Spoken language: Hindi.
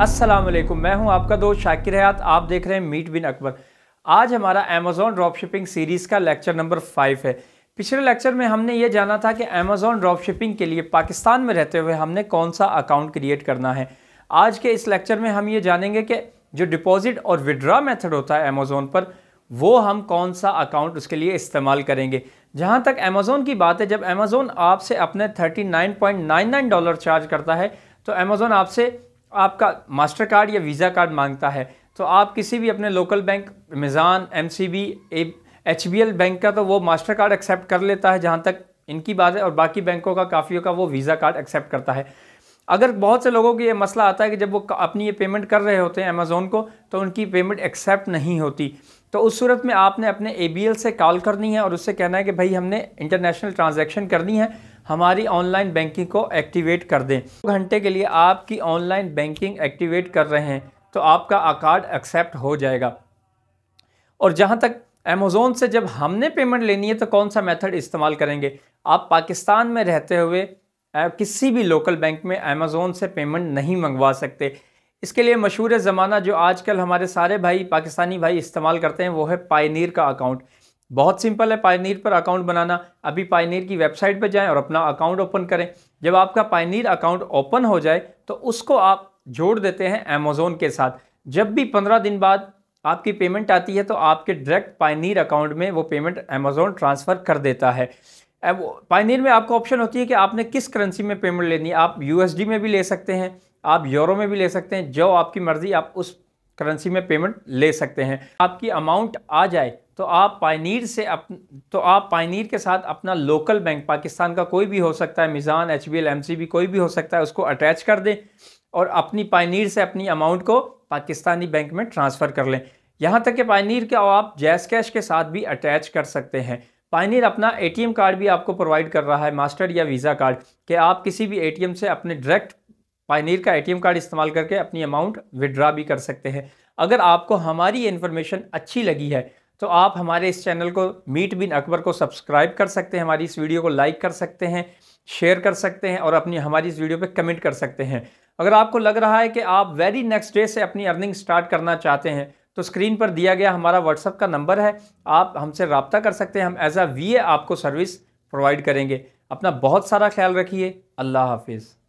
अस्सलाम वालेकुम मैं हूं आपका दोस्त शाकिर हयात आप देख रहे हैं मीट बिन अकबर आज हमारा अमेज़ॉन ड्रॉप शिपिंग सीरीज़ का लेक्चर नंबर फाइव है पिछले लेक्चर में हमने ये जाना था कि अमेजोन ड्रॉप शिपिंग के लिए पाकिस्तान में रहते हुए हमने कौन सा अकाउंट क्रिएट करना है आज के इस लेक्चर में हम ये जानेंगे कि जो डिपॉजिट और विड्रा मेथड होता है अमेज़ोन पर वो हम कौन सा अकाउंट उसके लिए इस्तेमाल करेंगे जहाँ तक अमेज़ोन की बात है जब अमेज़ोन आपसे अपने नाइन डॉलर चार्ज करता है तो अमेज़ोन आपसे आपका मास्टर कार्ड या वीज़ा कार्ड मांगता है तो आप किसी भी अपने local bank Meezan M C B H B L bank का तो वो मास्टर कार्ड एक्सेप्ट कर लेता है जहाँ तक इनकी बात है और बाकी बैंकों का काफ़ियों का वो वीज़ा कार्ड एक्सेप्ट करता है अगर बहुत से लोगों को ये मसला आता है कि जब वो अपनी ये पेमेंट कर रहे होते हैं अमेज़ोन को तो उनकी पेमेंट एक्सेप्ट नहीं होती तो उस सूरत में आपने अपने ए से कॉल करनी है और उससे कहना है कि भाई हमने इंटरनेशनल ट्रांजेक्शन करनी है हमारी ऑनलाइन बैंकिंग को एक्टिवेट कर दें दो घंटे के लिए आपकी ऑनलाइन बैंकिंग एक्टिवेट कर रहे हैं तो आपका कार्ड एक्सेप्ट हो जाएगा और जहाँ तक अमेज़ोन से जब हमने पेमेंट लेनी है तो कौन सा मेथड इस्तेमाल करेंगे आप पाकिस्तान में रहते हुए आप किसी भी लोकल बैंक में अमेज़ोन से पेमेंट नहीं मंगवा सकते इसके लिए मशहूर ज़माना जो आजकल हमारे सारे भाई पाकिस्तानी भाई इस्तेमाल करते हैं वो है पायनीर का अकाउंट बहुत सिंपल है पायनीर पर अकाउंट बनाना अभी पायनीर की वेबसाइट पर जाएं और अपना अकाउंट ओपन करें जब आपका पायनीर अकाउंट ओपन हो जाए तो उसको आप जोड़ देते हैं अमेज़ोन के साथ जब भी पंद्रह दिन बाद आपकी पेमेंट आती है तो आपके डायरेक्ट पायनीर अकाउंट में वो पेमेंट अमेज़ोन ट्रांसफ़र कर देता है पाइनियर में आपको ऑप्शन होती है कि आपने किस करेंसी में पेमेंट लेनी है आप यूएसडी में भी ले सकते हैं आप यूरो में भी ले सकते हैं जो आपकी मर्ज़ी आप उस करेंसी में पेमेंट ले सकते हैं आपकी अमाउंट आ जाए तो आप पाइनीर से अप तो आप पाइनीर के साथ अपना लोकल बैंक पाकिस्तान का कोई भी हो सकता है Meezan H B L M C B कोई भी हो सकता है उसको अटैच कर दें और अपनी पाइनीर से अपनी अमाउंट को पाकिस्तानी बैंक में ट्रांसफ़र कर लें यहाँ तक कि पाइनीर का आप जैस कैश के साथ भी अटैच कर सकते हैं पाइनियर अपना एटीएम कार्ड भी आपको प्रोवाइड कर रहा है मास्टर या वीज़ा कार्ड कि आप किसी भी एटीएम से अपने डायरेक्ट पाइनियर का एटीएम कार्ड इस्तेमाल करके अपनी अमाउंट विड्रा भी कर सकते हैं अगर आपको हमारी इन्फॉर्मेशन अच्छी लगी है तो आप हमारे इस चैनल को मीट बिन अकबर को सब्सक्राइब कर सकते हैं हमारी इस वीडियो को लाइक कर सकते हैं शेयर कर सकते हैं और अपनी हमारी इस वीडियो पे कमेंट कर सकते हैं अगर आपको लग रहा है कि आप वेरी नेक्स्ट डे से अपनी अर्निंग स्टार्ट करना चाहते हैं तो स्क्रीन पर दिया गया हमारा व्हाट्सअप का नंबर है आप हमसे रबता कर सकते हैं हम एज आ वी आपको सर्विस प्रोवाइड करेंगे अपना बहुत सारा ख्याल रखिए अल्लाह हाफिज़